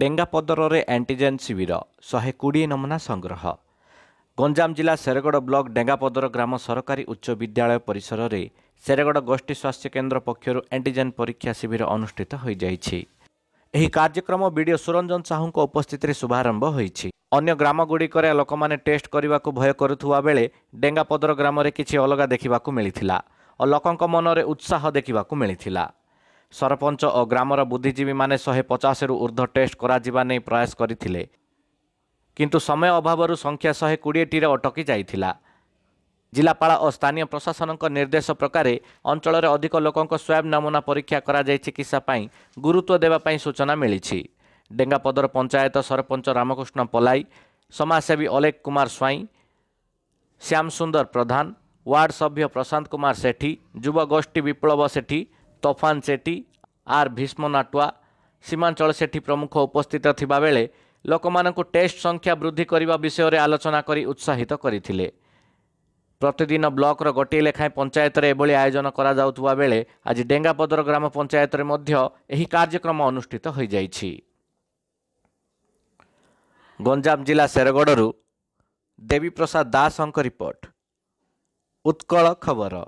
ଡେଙ୍ଗାପଦରରେ antigen ଶିବିର ଶହେ କୋଡ଼ିଏ ନମୁନା ସଂଗ୍ରହ ଗଞ୍ଜାମ ଜିଲ୍ଲା ଶେରଗଡ଼ ବ୍ଲକ ଡେଙ୍ଗାପଦର ଗ୍ରାମ ସରକାରୀ ଉଚ୍ଚ ବିଦ୍ୟାଳୟ ପରିସରରେ ସେରଗଡ଼ ଗୋଷ୍ଠୀ ସ୍ୱାସ୍ଥ୍ୟ କେନ୍ଦ୍ର ପକ୍ଷରୁ ଆଣ୍ଟିଜେନ୍ ପରୀକ୍ଷା ଶିବିର ଅନୁଷ୍ଠିତ ହୋଇଯାଇଛି ଏହି କାର୍ଯ୍ୟକ୍ରମ ବିଡ଼ିଓ ସୁରଞ୍ଜନ ସାହୁଙ୍କ ଉପସ୍ଥିତିରେ ଶୁଭାରମ୍ଭ ହୋଇଛି ଅନ୍ୟ ଗ୍ରାମଗୁଡ଼ିକରେ ଲୋକମାନେ ଟେଷ୍ଟ କରିବାକୁ ଭୟ କରୁଥିବା ବେଳେ ଡେଙ୍ଗାପଦର ଗ୍ରାମରେ କିଛି ଅଲଗା ଦେଖିବାକୁ ମିଳିଥିଲା ଓ ଲୋକଙ୍କ ମନରେ ଉତ୍ସାହ ଦେଖିବାକୁ ମିଳିଥିଲା ସରପଞ୍ଚ ଓ ଗ୍ରାମର ବୁଦ୍ଧିଜୀବୀମାନେ ଶହେ ପଚାଶରୁ ଉର୍ଦ୍ଧ୍ୱ ଟେଷ୍ଟ କରାଯିବା ନେଇ ପ୍ରୟାସ କରିଥିଲେ କିନ୍ତୁ ସମୟ ଅଭାବରୁ ସଂଖ୍ୟା ଶହେ କୋଡ଼ିଏଟିରେ ଅଟକି ଯାଇଥିଲା ଜିଲ୍ଲାପାଳ ଓ ସ୍ଥାନୀୟ ପ୍ରଶାସନଙ୍କ ନିର୍ଦ୍ଦେଶ ପ୍ରକାରେ ଅଞ୍ଚଳରେ ଅଧିକ ଲୋକଙ୍କ ସ୍ୱାବ ନମୁନା ପରୀକ୍ଷା କରାଯାଇ ଚିକିତ୍ସା ପାଇଁ ଗୁରୁତ୍ୱ ଦେବା ପାଇଁ ସୂଚନା ମିଳିଛି ଡେଙ୍ଗାପଦର ପଞ୍ଚାୟତ ସରପଞ୍ଚ ରାମକୃଷ୍ଣ ପଲାଇ ସମାଜସେବୀ ଅଲେଖ କୁମାର ସ୍ୱାଇଁ ଶ୍ୟାମସୁନ୍ଦର ପ୍ରଧାନ ୱାର୍ଡ଼ ସଭ୍ୟ ପ୍ରଶାନ୍ତ କୁମାର ସେଠୀ ଯୁବଗୋଷ୍ଠୀ ବିପ୍ଳବ ସେଠୀ ତୋଫାନ ସେଟି ଆର୍ ଭୀଷ୍ମ ନାଟୁଆ ସୀମାଞ୍ଚଳ ସେଠି ପ୍ରମୁଖ ଉପସ୍ଥିତ ଥିବାବେଳେ ଲୋକମାନଙ୍କୁ ଟେଷ୍ଟ ସଂଖ୍ୟା ବୃଦ୍ଧି କରିବା ବିଷୟରେ ଆଲୋଚନା କରି ଉତ୍ସାହିତ କରିଥିଲେ ପ୍ରତିଦିନ ବ୍ଲକର ଗୋଟିଏ ଲେଖାଏଁ ପଞ୍ଚାୟତରେ ଏଭଳି ଆୟୋଜନ କରାଯାଉଥିବା ବେଳେ ଆଜି ଡେଙ୍ଗାପଦର ଗ୍ରାମ ପଞ୍ଚାୟତରେ ମଧ୍ୟ ଏହି କାର୍ଯ୍ୟକ୍ରମ ଅନୁଷ୍ଠିତ ହୋଇଯାଇଛି ଗଞ୍ଜାମ ଜିଲ୍ଲା ଶେରଗଡ଼ରୁ ଦେବୀପ୍ରସାଦ ଦାସଙ୍କ ରିପୋର୍ଟ ଉତ୍କଳ ଖବର